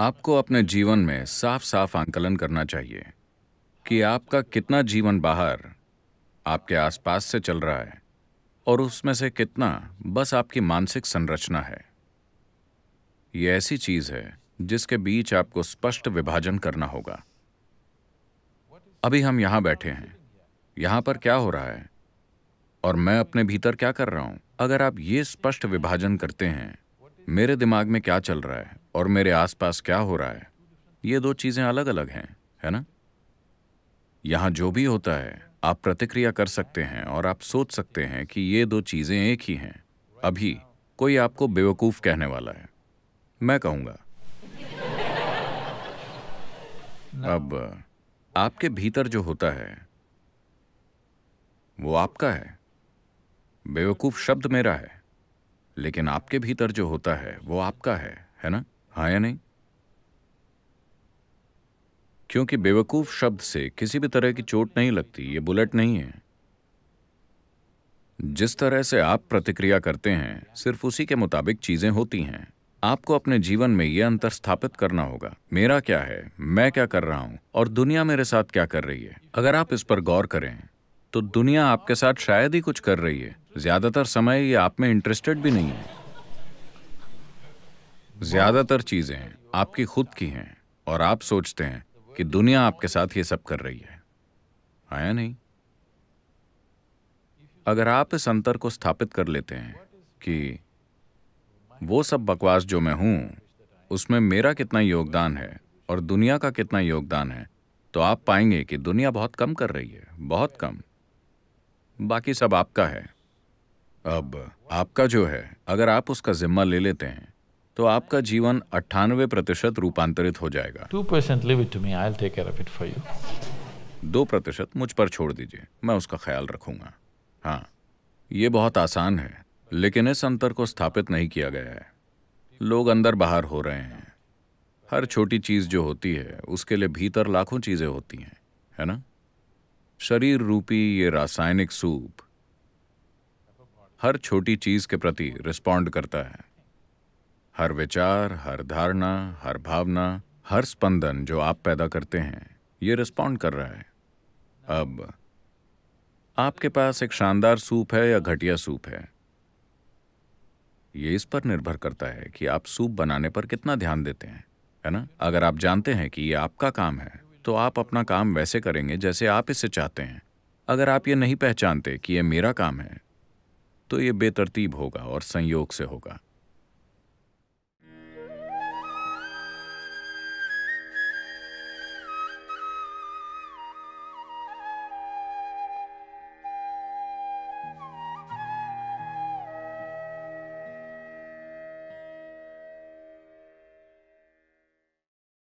आपको अपने जीवन में साफ साफ आंकलन करना चाहिए कि आपका कितना जीवन बाहर आपके आसपास से चल रहा है और उसमें से कितना बस आपकी मानसिक संरचना है ये ऐसी चीज है जिसके बीच आपको स्पष्ट विभाजन करना होगा अभी हम यहां बैठे हैं यहां पर क्या हो रहा है और मैं अपने भीतर क्या कर रहा हूं अगर आप ये स्पष्ट विभाजन करते हैं मेरे दिमाग में क्या चल रहा है और मेरे आसपास क्या हो रहा है ये दो चीज़ें अलग अलग हैं है ना यहां जो भी होता है आप प्रतिक्रिया कर सकते हैं और आप सोच सकते हैं कि ये दो चीज़ें एक ही हैं अभी कोई आपको बेवकूफ़ कहने वाला है मैं कहूंगा अब आपके भीतर जो होता है वो आपका है बेवकूफ़ शब्द मेरा है लेकिन आपके भीतर जो होता है वो आपका है है ना हाँ या नहीं क्योंकि बेवकूफ शब्द से किसी भी तरह की चोट नहीं लगती ये बुलेट नहीं है जिस तरह से आप प्रतिक्रिया करते हैं सिर्फ उसी के मुताबिक चीजें होती हैं आपको अपने जीवन में यह अंतर स्थापित करना होगा मेरा क्या है मैं क्या कर रहा हूं और दुनिया मेरे साथ क्या कर रही है अगर आप इस पर गौर करें तो दुनिया आपके साथ शायद ही कुछ कर रही है ज्यादातर समय ये आप में इंटरेस्टेड भी नहीं है ज्यादातर चीजें आपकी खुद की हैं और आप सोचते हैं कि दुनिया आपके साथ ये सब कर रही है आया नहीं अगर आप इस अंतर को स्थापित कर लेते हैं कि वो सब बकवास जो मैं हूं उसमें मेरा कितना योगदान है और दुनिया का कितना योगदान है तो आप पाएंगे कि दुनिया बहुत कम कर रही है बहुत कम बाकी सब आपका है अब आपका जो है अगर आप उसका जिम्मा ले लेते हैं तो आपका जीवन अट्ठानवे प्रतिशत रूपांतरित हो जाएगा two percent leave it me I take it for you दो प्रतिशत मुझ पर छोड़ दीजिए मैं उसका ख्याल रखूंगा हाँ ये बहुत आसान है लेकिन इस अंतर को स्थापित नहीं किया गया है लोग अंदर बाहर हो रहे हैं हर छोटी चीज़ जो होती है उसके लिए भीतर लाखों चीज़ें होती हैं है ना शरीर रूपी ये रासायनिक सूप हर छोटी चीज के प्रति रिस्पॉन्ड करता है हर विचार हर धारणा हर भावना हर स्पंदन जो आप पैदा करते हैं ये रिस्पॉन्ड कर रहा है अब आपके पास एक शानदार सूप है या घटिया सूप है ये इस पर निर्भर करता है कि आप सूप बनाने पर कितना ध्यान देते हैं है ना अगर आप जानते हैं कि ये आपका काम है तो आप अपना काम वैसे करेंगे जैसे आप इसे चाहते हैं अगर आप ये नहीं पहचानते कि यह मेरा काम है तो ये बेतरतीब होगा और संयोग से होगा